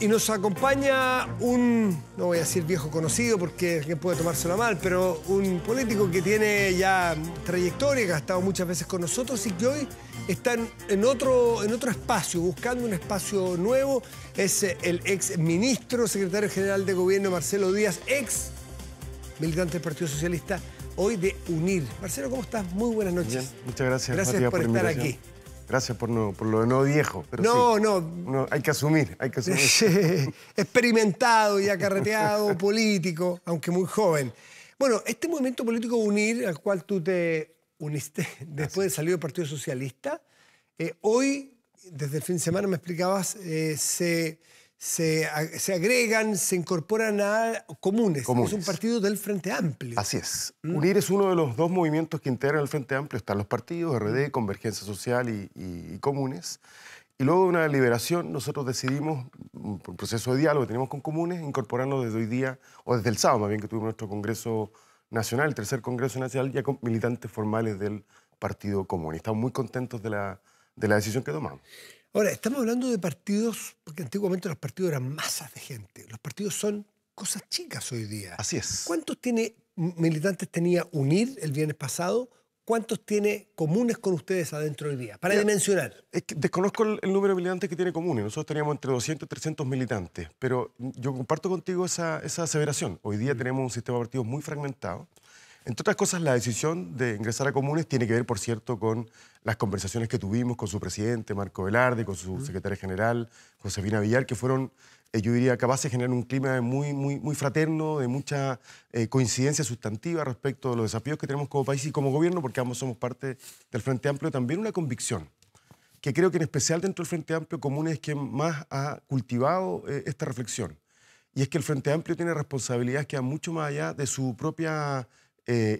Y nos acompaña un, no voy a decir viejo conocido porque alguien puede tomárselo mal, pero un político que tiene ya trayectoria, que ha estado muchas veces con nosotros y que hoy está en, otro, en otro espacio, buscando un espacio nuevo. Es eh, el ex ministro, secretario general de gobierno Marcelo Díaz, ex militante del Partido Socialista, hoy de UNIR. Marcelo, ¿cómo estás? Muy buenas noches. muchas gracias. Gracias por, estar aquí. Gracias por, lo de no viejo. no, no. hay que asumir, hay que asumir. Experimentado y acarreteado político, aunque muy joven. Bueno, este movimiento político UNIR, al cual tú te uniste después de salir del Partido Socialista, eh, hoy, desde el fin de semana me explicabas, eh, se se, agregan, se incorporan a comunes. Es un partido del Frente Amplio. Así es. Mm. UNIR es uno de los dos movimientos que integran el Frente Amplio. Están los partidos, RD, mm. Convergencia Social y, Comunes. Y luego de una liberación, nosotros decidimos, por mm, un proceso de diálogo que tenemos con Comunes, incorporarnos desde hoy día, o desde el sábado más bien, que tuvimos nuestro Congreso Nacional, el tercer Congreso Nacional, ya con militantes formales del Partido Comunista. Estamos muy contentos de la, de la decisión que tomamos. Ahora, estamos hablando de partidos, porque antiguamente los partidos eran masas de gente. Los partidos son cosas chicas hoy día. Así es. ¿Cuántos tiene, militantes tenía UNIR el viernes pasado? ¿Cuántos tiene comunes con ustedes adentro del día? Para dimensionar. desconozco el, número de militantes que tiene comunes. Nosotros teníamos entre 200 y 300 militantes. Pero yo comparto contigo esa, esa aseveración. Hoy día mm. tenemos un sistema de partidos muy fragmentado. Entre otras cosas, la decisión de ingresar a comunes tiene que ver, por cierto, con las conversaciones que tuvimos con su presidente, Marco Velarde, con su secretaria general, Josefina Villar, que fueron, eh, yo diría, capaces de generar un clima muy, muy, muy fraterno, de mucha eh, coincidencia sustantiva respecto de los desafíos que tenemos como país y como gobierno, porque ambos somos parte del Frente Amplio, también una convicción que creo que en especial dentro del Frente Amplio Común es quien más ha cultivado eh, esta reflexión. Y es que el Frente Amplio tiene responsabilidades que van mucho más allá de su propia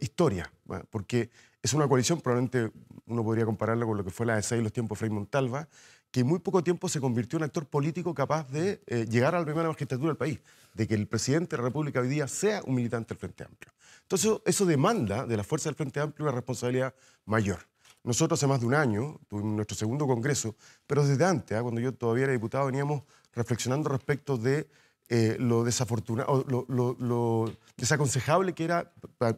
historia, porque es una coalición, probablemente uno podría compararla con lo que fue la de seis los tiempos de Frei Montalva, que en muy poco tiempo se convirtió en actor político capaz de eh, llegar a la primera magistratura del país, de que el presidente de la República hoy día sea un militante del Frente Amplio. Entonces, eso demanda de la fuerza del Frente Amplio una responsabilidad mayor. Nosotros hace más de un año tuvimos nuestro segundo congreso, pero desde antes, ¿ah? cuando yo todavía era diputado, veníamos reflexionando respecto de eh, lo desafortunado, lo, lo desaconsejable que era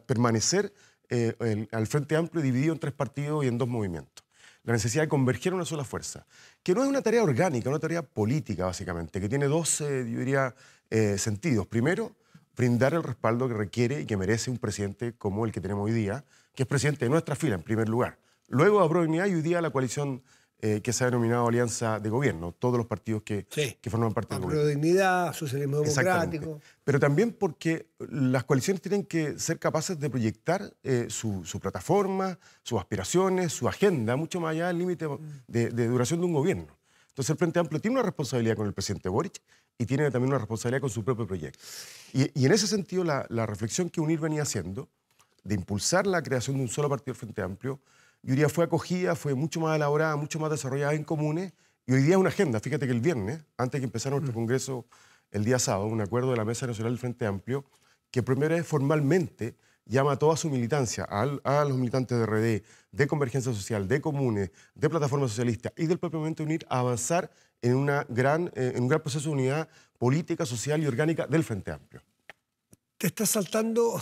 permanecer eh, al Frente Amplio dividido en tres partidos y en dos movimientos. La necesidad de converger en una sola fuerza, que no es una tarea orgánica, una tarea política básicamente, que tiene dos, eh, yo diría, eh, sentidos. Primero, brindar el respaldo que requiere y que merece un presidente como el que tenemos hoy día, que es presidente de nuestra fila en primer lugar. Luego a y hoy día a la coalición eh, que se ha denominado alianza de gobierno, todos los partidos que, forman parte del gobierno. de dignidad, socialismo democrático. Pero también porque las coaliciones tienen que ser capaces de proyectar eh, su, plataforma, sus aspiraciones, su agenda, mucho más allá del límite mm. de, duración de un gobierno. Entonces el Frente Amplio tiene una responsabilidad con el presidente Boric y tiene también una responsabilidad con su propio proyecto. Y, en ese sentido, la, la, reflexión que UNIR venía haciendo, de impulsar la creación de un solo partido del Frente Amplio, y hoy fue acogida, fue mucho más elaborada, mucho más desarrollada en comunes. Y hoy día es una agenda. Fíjate que el viernes, antes de que empezara nuestro mm. congreso el día sábado, un acuerdo de la Mesa Nacional del Frente Amplio, que primero es formalmente llama a toda su militancia, a los militantes de RD, de Convergencia Social, de Comunes, de Plataforma Socialista y del propio Movimiento UNIR a avanzar en, una gran, eh, en un gran proceso de unidad política, social y orgánica del Frente Amplio. Te estás saltando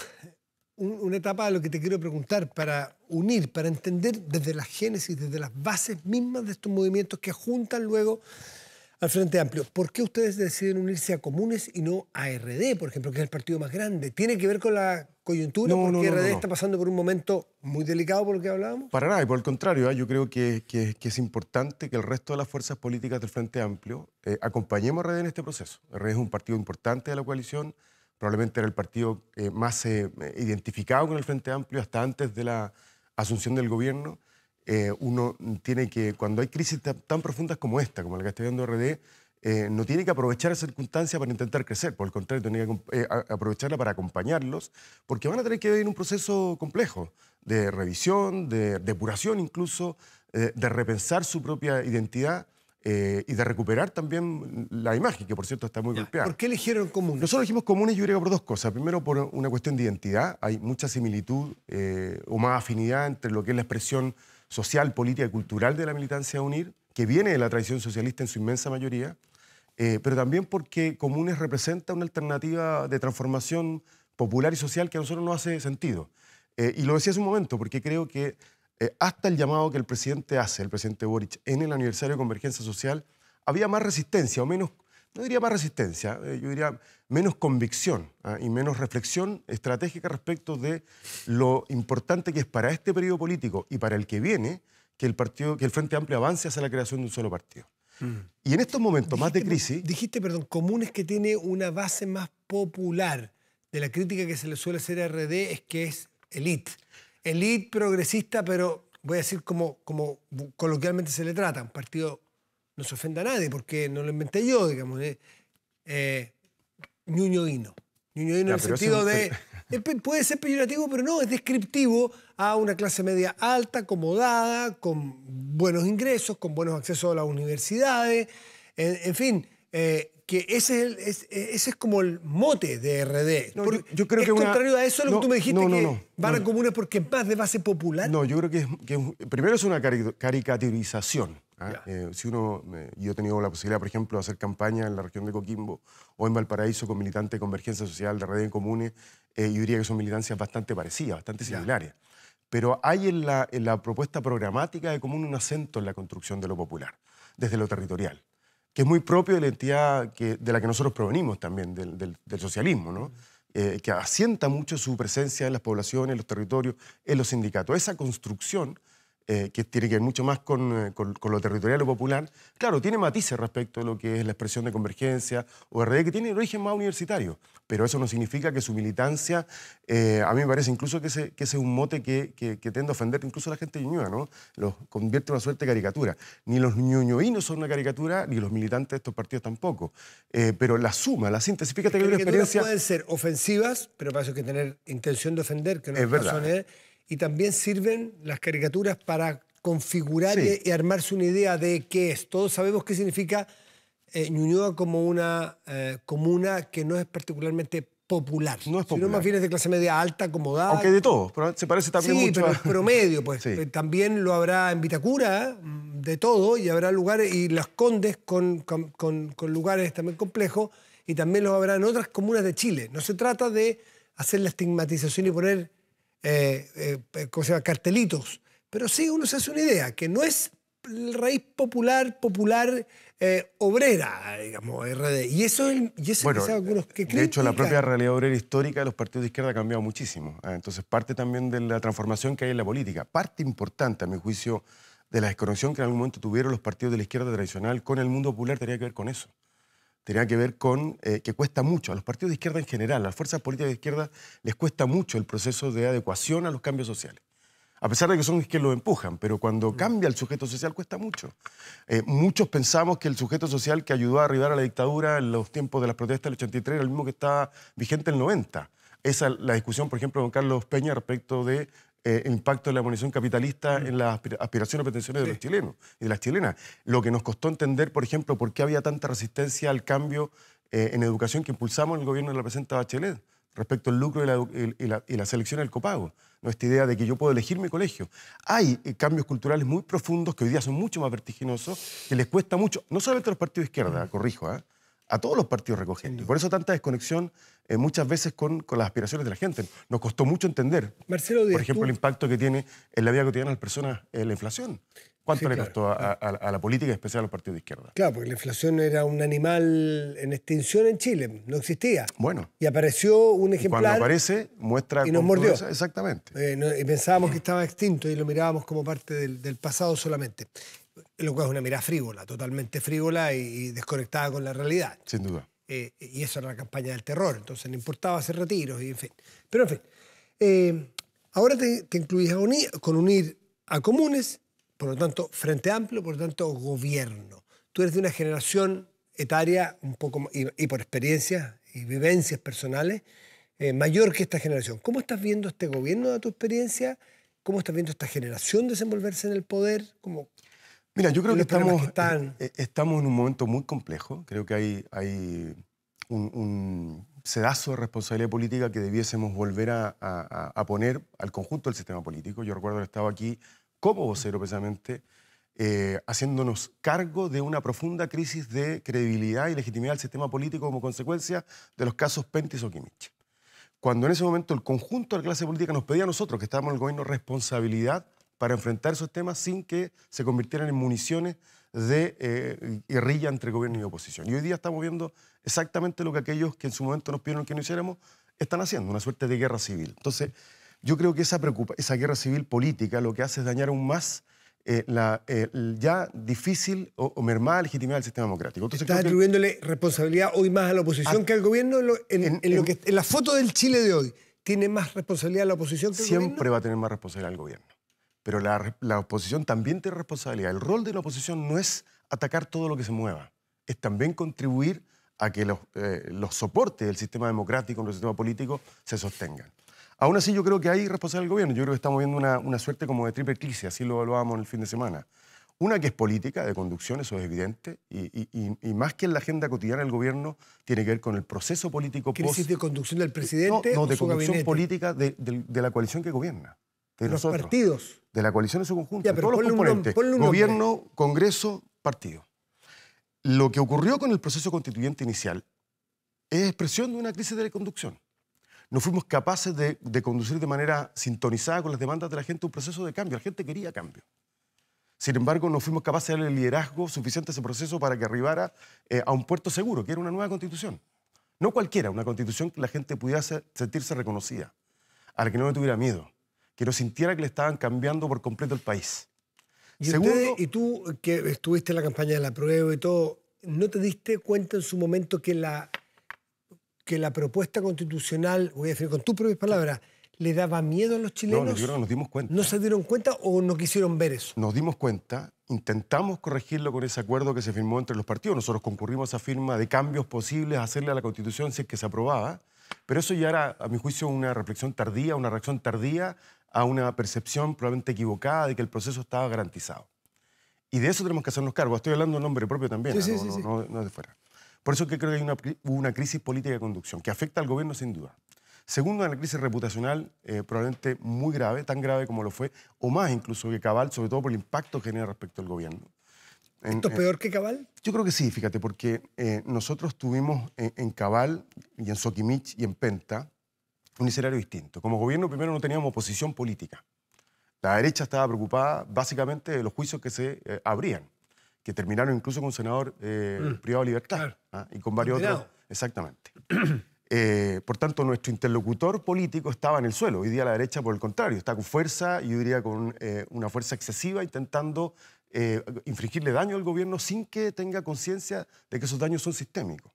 una etapa de lo que te quiero preguntar para unir, para entender desde la génesis, desde las bases mismas de estos movimientos que juntan luego al Frente Amplio. ¿Por qué ustedes deciden unirse a Comunes y no a RD, por ejemplo, que es el partido más grande? ¿Tiene que ver con la coyuntura? porque RD está pasando por un momento muy delicado por lo que hablábamos. Para nada, y por el contrario, ¿eh? yo creo que, que, es importante que el resto de las fuerzas políticas del Frente Amplio eh, acompañemos a RD en este proceso. RD es un partido importante de la coalición probablemente era el partido más eh, identificado con el Frente Amplio hasta antes de la asunción del gobierno. Eh, uno tiene que, cuando hay crisis tan, profundas como esta, como la que está viendo RD, eh, no tiene que aprovechar esa circunstancia para intentar crecer, por el contrario, tiene que aprovecharla para acompañarlos, porque van a tener que vivir un proceso complejo de revisión, de depuración incluso, de repensar su propia identidad eh, y de recuperar también la imagen, que por cierto está muy golpeada. ¿Por qué eligieron comunes? Nosotros elegimos comunes, yo diría, por dos cosas. Primero, por una cuestión de identidad. Hay mucha similitud eh, o más afinidad entre lo que es la expresión social, política y cultural de la militancia UNIR, que viene de la tradición socialista en su inmensa mayoría, eh, pero también porque comunes representa una alternativa de transformación popular y social que a nosotros no hace sentido. y lo decía hace un momento, porque creo que eh, hasta el llamado que el presidente hace, el presidente Boric, en el aniversario de Convergencia Social, había más resistencia, o menos, no diría más resistencia, eh, yo diría menos convicción ah, y menos reflexión estratégica respecto de lo importante que es para este periodo político y para el que viene que el, partido, que el Frente Amplio avance hacia la creación de un solo partido. Mm. Y en estos momentos más de crisis... Dijiste, perdón, comunes que tiene una base más popular de la crítica que se le suele hacer a RD es que es elite elite progresista, pero voy a decir como, como coloquialmente se le trata, un partido no se ofenda a nadie, porque no lo inventé yo, digamos, eh, vino. Eh, en el sentido de... Puede ser peyorativo, pero no, es descriptivo a una clase media alta, acomodada, con buenos ingresos, con buenos accesos a las universidades, en, fin, eh, que ese es, e, es como el mote de RD. yo, creo es que contrario a eso, lo que tú me dijiste, que van a comunes porque es más de base popular. No, yo creo que, primero es una caricaturización. ¿ah? Eh, si uno, eh, yo he tenido la posibilidad, por ejemplo, de hacer campaña en la región de Coquimbo o en Valparaíso con militantes de Convergencia Social, de red en Comunes, eh, yo diría que son militancias bastante parecidas, bastante similares. Pero hay en la, en la propuesta programática de Común un acento en la construcción de lo popular, desde lo territorial que es muy propio de la entidad de la que nosotros provenimos también, del, socialismo, eh, que asienta mucho su presencia en las poblaciones, en los territorios, en los sindicatos. Esa construcción eh, que tiene que ver mucho más eh, con, con, lo territorial o popular, claro, tiene matices respecto a lo que es la expresión de convergencia o RD, que tiene origen más universitario, pero eso no significa que su militancia, eh, a mí me parece incluso que ese, que ese es un mote que, que, a ofender incluso a la gente ñuña, ¿no? Los convierte en una suerte de caricatura. Ni los ñuñoinos son una caricatura, ni los militantes de estos partidos tampoco. pero la suma, la síntesis, fíjate que, hay una pueden ser ofensivas, pero para eso hay que tener intención de ofender, que no es, es y también sirven las caricaturas para configurar y, armarse una idea de qué es. Todos sabemos qué significa eh, Ñuñoa como una eh, comuna que no es particularmente popular. No es popular. Sino más bien es de clase media alta, acomodada. Aunque de todo, pero se parece también sí, pero promedio, pues. Eh, también lo habrá en Vitacura, mm, de todo, y habrá lugares, y Las Condes con, con lugares también complejos, y también lo habrá en otras comunas de Chile. No se trata de hacer la estigmatización y poner eh, eh, cartelitos. Pero sí uno se hace una idea, que no es raíz popular, popular eh, obrera, digamos, RD. Y eso es, y eso algunos que De hecho, la propia realidad obrera histórica de los partidos de izquierda ha cambiado muchísimo. Entonces, parte también de la transformación que hay en la política. Parte importante, a mi juicio, de la desconexión que en algún momento tuvieron los partidos de la izquierda tradicional con el mundo popular tenía que ver con eso tenía que ver con eh, que cuesta mucho, a los partidos de izquierda en general, a las fuerzas políticas de izquierda les cuesta mucho el proceso de adecuación a los cambios sociales. A pesar de que son que lo empujan, pero cuando mm. cambia el sujeto social cuesta mucho. Eh, muchos pensamos que el sujeto social que ayudó a arribar a la dictadura en los tiempos de las protestas del 83 era el mismo que estaba vigente en el 90. Esa es la discusión, por ejemplo, de don Carlos Peña respecto de el eh, impacto de la munición capitalista mm. en las aspiraciones y pretensiones de los chilenos y de las chilenas. Lo que nos costó entender, por ejemplo, por qué había tanta resistencia al cambio eh, en educación que impulsamos en el gobierno de la presidenta Bachelet respecto al lucro y la, selección del copago. Nuestra Esta idea de que yo puedo elegir mi colegio. Hay eh, cambios culturales muy profundos que hoy día son mucho más vertiginosos, que les cuesta mucho, no solamente a los partidos de izquierda, mm. corrijo, ¿eh? a todos los partidos recogiendo. Y por eso tanta desconexión eh, muchas veces con, las aspiraciones de la gente. Nos costó mucho entender, por ejemplo, el impacto que tiene en la vida cotidiana de las personas eh, la inflación. ¿Cuánto le costó a, la política, en especial a los partidos de izquierda? Claro, porque la inflación era un animal en extinción en Chile, no existía. Bueno. Y apareció un ejemplar. Cuando aparece, muestra. Y nos mordió. Exactamente. Eh, y pensábamos que estaba extinto y lo mirábamos como parte del pasado solamente lo cual es una mirada frívola, totalmente frívola y, desconectada con la realidad. Sin duda. Eh, y eso era la campaña del terror, entonces no importaba hacer retiros y en fin. Pero en fin, eh, ahora te, te incluís a con unir a comunes, por lo tanto, Frente Amplio, por lo tanto, gobierno. Tú eres de una generación etaria un poco y, por experiencias y vivencias personales eh, mayor que esta generación. ¿Cómo estás viendo este gobierno de tu experiencia? ¿Cómo estás viendo esta generación desenvolverse en el poder? ¿Cómo, Mira, yo creo que estamos, eh, eh, estamos en un momento muy complejo. Creo que hay, hay un, sedazo de responsabilidad política que debiésemos volver a, poner al conjunto del sistema político. Yo recuerdo que estaba aquí como vocero precisamente, eh, haciéndonos cargo de una profunda crisis de credibilidad y legitimidad del sistema político como consecuencia de los casos Pentis o Kimmich. Cuando en ese momento el conjunto de la clase política nos pedía a nosotros, que estábamos en el gobierno, responsabilidad para enfrentar esos temas sin que se convirtieran en municiones de eh, guerrilla entre gobierno y oposición. Y hoy día estamos viendo exactamente lo que aquellos que en su momento nos pidieron que no hiciéramos están haciendo, una suerte de guerra civil. Entonces, yo creo que esa, preocupa, esa guerra civil política lo que hace es dañar aún más eh, la, eh, ya difícil o, mermada legitimidad del sistema democrático. Estás atribuyéndole responsabilidad hoy más a la oposición ah. que al gobierno en, la foto del Chile de hoy. ¿Tiene más responsabilidad la oposición que el gobierno? Siempre va a tener más responsabilidad el gobierno. Pero la, oposición también tiene responsabilidad. El rol de la oposición no es atacar todo lo que se mueva, es también contribuir a que los, eh, los soportes del sistema democrático, del sistema político, se sostengan. Aún así, yo creo que hay responsabilidad del gobierno. Yo creo que estamos viendo una, suerte como de triple crisis, así lo evaluábamos el fin de semana. Una que es política, de conducción, eso es evidente, y, más que en la agenda cotidiana del gobierno, tiene que ver con el proceso político. ¿Crisis post... de conducción del eh, presidente? o de conducción política de, la coalición que gobierna de los partidos. De la coalición en su conjunto. Ya, todos los componentes. gobierno, Congreso, partido. Lo que ocurrió con el proceso constituyente inicial es expresión de una crisis de conducción. No fuimos capaces de, conducir de manera sintonizada con las demandas de la gente un proceso de cambio. La gente quería cambio. Sin embargo, no fuimos capaces de darle el liderazgo suficiente a ese proceso para que arribara eh, a un puerto seguro, que era una nueva constitución. No cualquiera, una constitución que la gente pudiera sentirse reconocida, a la que no le tuviera miedo, que no sintiera que le estaban cambiando por completo el país. Y, y tú, que estuviste en la campaña de la prueba y todo, ¿no te diste cuenta en su momento que la, que la propuesta constitucional, voy a decir con tus propias palabras, le daba miedo a los chilenos? No, yo creo que nos dimos cuenta. ¿No se dieron cuenta o no quisieron ver eso? Nos dimos cuenta, intentamos corregirlo con ese acuerdo que se firmó entre los partidos. Nosotros concurrimos a firma de cambios posibles hacerle a la Constitución si es que se aprobaba. Pero eso ya era, a mi juicio, una reflexión tardía, una reacción tardía a una percepción probablemente equivocada de que el proceso estaba garantizado. Y de eso tenemos que hacernos cargo. Estoy hablando en nombre propio también, ¿ah? ¿no? no, de fuera. Por eso que creo que hay una, crisis política de conducción que afecta al gobierno sin duda. Segundo, una crisis reputacional eh, probablemente muy grave, tan grave como lo fue, o más incluso que Cabal, sobre todo por el impacto que genera respecto al gobierno. ¿Esto es peor que Cabal? Yo creo que sí, fíjate, porque eh, nosotros tuvimos en, Cabal y en Soquimich y en Penta un escenario distinto. Como gobierno primero no teníamos oposición política. La derecha estaba preocupada básicamente de los juicios que se eh, abrían, que terminaron incluso con un senador eh, mm. privado de libertad ¿ah? y con varios otros. Exactamente. Eh, por tanto, nuestro interlocutor político estaba en el suelo. Hoy día la derecha, por el contrario, está con fuerza, yo diría con una fuerza excesiva, intentando infringirle daño al gobierno sin que tenga conciencia de que esos daños son sistémicos.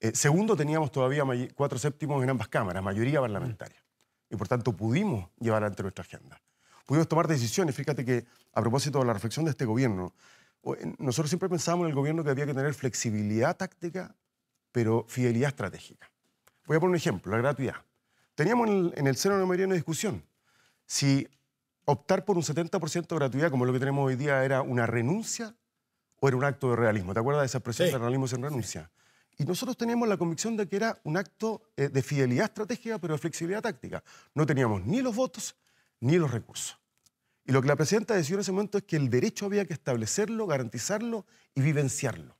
Eh, segundo, teníamos todavía cuatro séptimos en ambas cámaras, mayoría parlamentaria. Y por tanto pudimos llevar ante nuestra agenda. Pudimos tomar decisiones. Fíjate que a propósito de la reflexión de este gobierno, nosotros siempre pensábamos en el gobierno que había que tener flexibilidad táctica, pero fidelidad estratégica. Voy a poner un ejemplo, la gratuidad. Teníamos en el, seno de la mayoría una discusión. Si optar por un 70% de gratuidad, como lo que tenemos hoy día, era una renuncia o era un acto de realismo. ¿Te acuerdas de esa expresión de realismo sin renuncia? Y nosotros teníamos la convicción de que era un acto eh, de fidelidad estratégica, pero de flexibilidad táctica. No teníamos ni los votos ni los recursos. Y lo que la presidenta decidió en ese momento es que el derecho había que establecerlo, garantizarlo y vivenciarlo.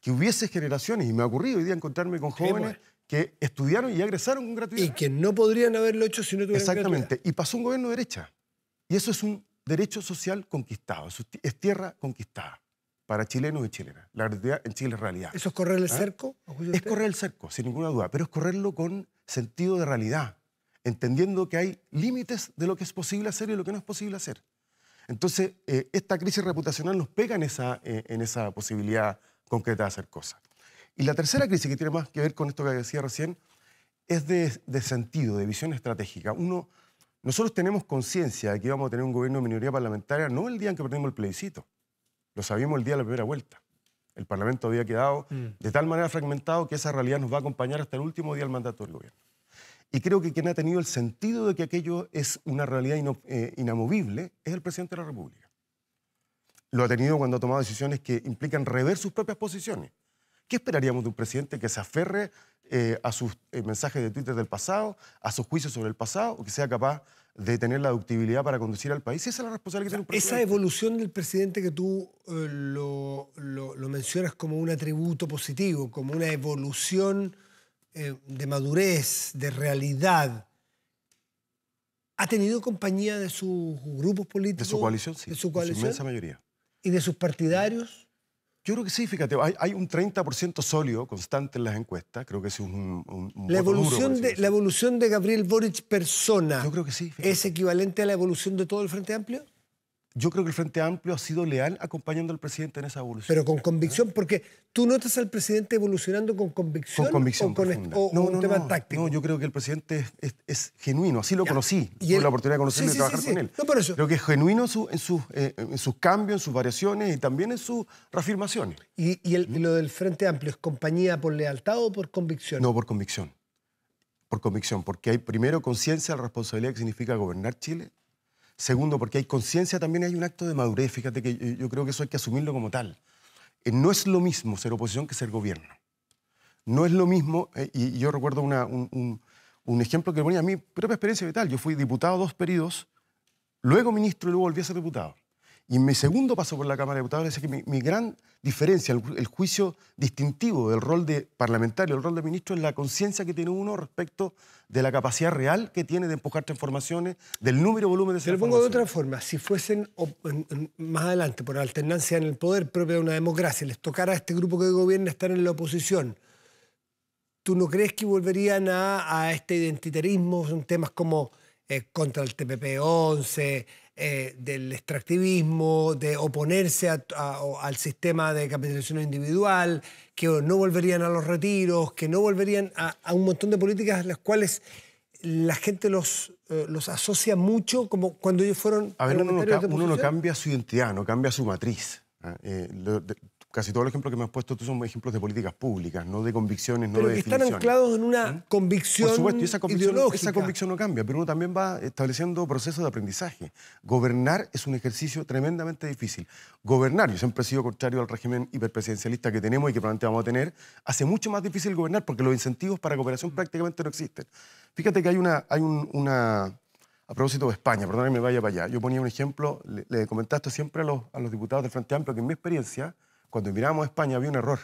Que hubiese generaciones, y me ha ocurrido hoy día encontrarme con jóvenes eh. que estudiaron y egresaron con gratuidad. Y que no podrían haberlo hecho si no tuvieran Exactamente. Y pasó un gobierno de derecha. Y eso es un derecho social conquistado, es tierra conquistada para chilenos y chilenas. La realidad en Chile es realidad. ¿Eso es correr el ¿Ah? cerco? Es correr el cerco, sin ninguna duda, pero es correrlo con sentido de realidad, entendiendo que hay límites de lo que es posible hacer y lo que no es posible hacer. Entonces, eh, esta crisis reputacional nos pega en esa, eh, en esa posibilidad concreta de hacer cosas. Y la tercera crisis, que tiene más que ver con esto que decía recién, es de, de sentido, de visión estratégica. Uno, nosotros tenemos conciencia de que íbamos a tener un gobierno de minoría parlamentaria no el día en que perdimos el plebiscito, lo sabíamos el día de la primera vuelta. El Parlamento había quedado mm. de tal manera fragmentado que esa realidad nos va a acompañar hasta el último día del mandato del gobierno. Y creo que quien ha tenido el sentido de que aquello es una realidad eh, inamovible es el presidente de la República. Lo ha tenido cuando ha tomado decisiones que implican rever sus propias posiciones. ¿Qué esperaríamos de un presidente que se aferre eh, a sus eh, mensajes de Twitter del pasado, a sus juicios sobre el pasado, o que sea capaz de tener la ductibilidad para conducir al país. Esa es la responsabilidad que tiene un presidente. Esa evolución del presidente que tú eh, lo, mencionas como un atributo positivo, como una evolución eh, de madurez, de realidad, ¿ha tenido compañía de sus grupos políticos? De su coalición, sí. De su coalición. De su mayoría. ¿Y de sus partidarios? Yo creo que sí, fíjate, hay, hay un 30% sólido constante en las encuestas, creo que es un... la, evolución de, ¿La evolución de Gabriel Boric persona yo creo que sí, es equivalente a la evolución de todo el Frente Amplio? yo creo que el Frente Amplio ha sido leal acompañando al presidente en esa evolución. Pero con convicción, porque tú notas al presidente evolucionando con convicción, con convicción con no, un tema táctico. No, yo creo que el presidente es, genuino, así lo conocí, ¿Y tuve la oportunidad de conocerlo y trabajar con él. Pero eso... Creo que es genuino en, eh, sus, cambios, en sus variaciones y también en sus reafirmaciones. ¿Y, ¿Y, ¿Mm? lo del Frente Amplio es compañía por lealtad o por convicción? No, por convicción. Por convicción, porque hay primero conciencia de la responsabilidad que significa gobernar Chile Segundo, porque hay conciencia, también hay un acto de madurez. Fíjate que yo creo que eso hay que asumirlo como tal. Eh, no es lo mismo ser oposición que ser gobierno. No es lo mismo, eh, y yo recuerdo un, ejemplo que ponía a mi propia experiencia vital. Yo fui diputado dos periodos, luego ministro y luego volví a ser diputado. Y mi segundo paso por la Cámara de Diputados es que mi, gran diferencia, el, juicio distintivo del rol de parlamentario, el rol de ministro, es la conciencia que tiene uno respecto de la capacidad real que tiene de empujar transformaciones, del número y volumen de servicios. Te lo pongo de otra forma. Si fuesen más adelante, por alternancia en el poder propio de una democracia, les tocara a este grupo que gobierna estar en la oposición, ¿tú no crees que volverían a, a este identitarismo en temas como eh, contra el TPP-11, eh, del extractivismo, de oponerse al sistema de capitalización individual, que no volverían a los retiros, que no volverían a, un montón de políticas las cuales la gente los, eh, los asocia mucho como cuando ellos fueron... A ver, uno, no, cambia su identidad, no cambia su matriz. Casi todos los ejemplos que me has puesto tú son ejemplos de políticas públicas, no de convicciones, no de que están anclados en una ¿Mm? convicción Por supuesto, y esa convicción, no cambia, pero uno también va estableciendo procesos de aprendizaje. Gobernar es un ejercicio tremendamente difícil. Gobernar, yo siempre he sido contrario al régimen hiperpresidencialista que tenemos y que probablemente vamos a tener, hace mucho más difícil gobernar porque los incentivos para cooperación mm. prácticamente no existen. Fíjate que hay una... Hay una a propósito de España, perdón que me vaya para allá. Yo ponía un ejemplo, le, comentaba esto siempre a los, a los diputados del Frente Amplio que en mi experiencia cuando mirábamos a España había un error,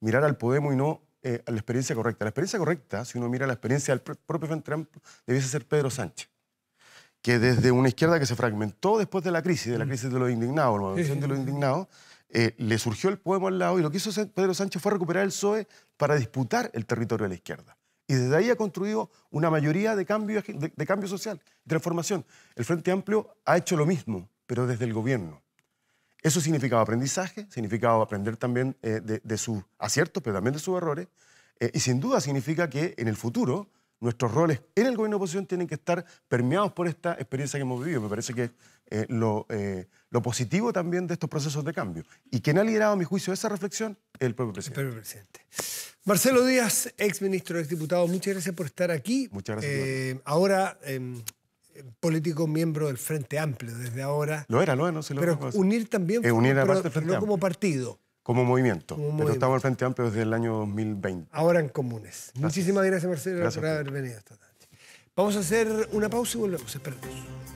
mirar al Podemos y no eh, a la experiencia correcta. La experiencia correcta, si uno mira la experiencia del propio Frente Amplio, debiese ser Pedro Sánchez, que desde una izquierda que se fragmentó después de la crisis, de la mm. crisis de los indignados, de los indignados, eh, le surgió el Podemos al lado y lo que hizo Pedro Sánchez fue recuperar el PSOE para disputar el territorio de la izquierda. Y desde ahí ha construido una mayoría de cambio, de, de cambio social, transformación. El Frente Amplio ha hecho lo mismo, pero desde el gobierno. Eso significaba aprendizaje, significaba aprender también eh, de, sus aciertos, pero también de sus errores, eh, y sin duda significa que en el futuro nuestros roles en el gobierno de oposición tienen que estar permeados por esta experiencia que hemos vivido. Me parece que eh, lo, positivo también de estos procesos de cambio. Y quien ha liderado, a mi juicio, esa reflexión el propio presidente. El presidente. Marcelo Díaz, ex ministro, ex diputado, muchas gracias por estar aquí. Muchas gracias. ahora em, político miembro del Frente Amplio desde ahora. Lo era, lo no se lo Pero unir también. Es unir a pero no como partido. Como movimiento. pero estamos en el Frente Amplio desde el año 2020. Ahora en comunes. Muchísimas gracias, Marcelo, por haber venido esta tarde. Vamos a hacer una pausa y volvemos. Esperamos.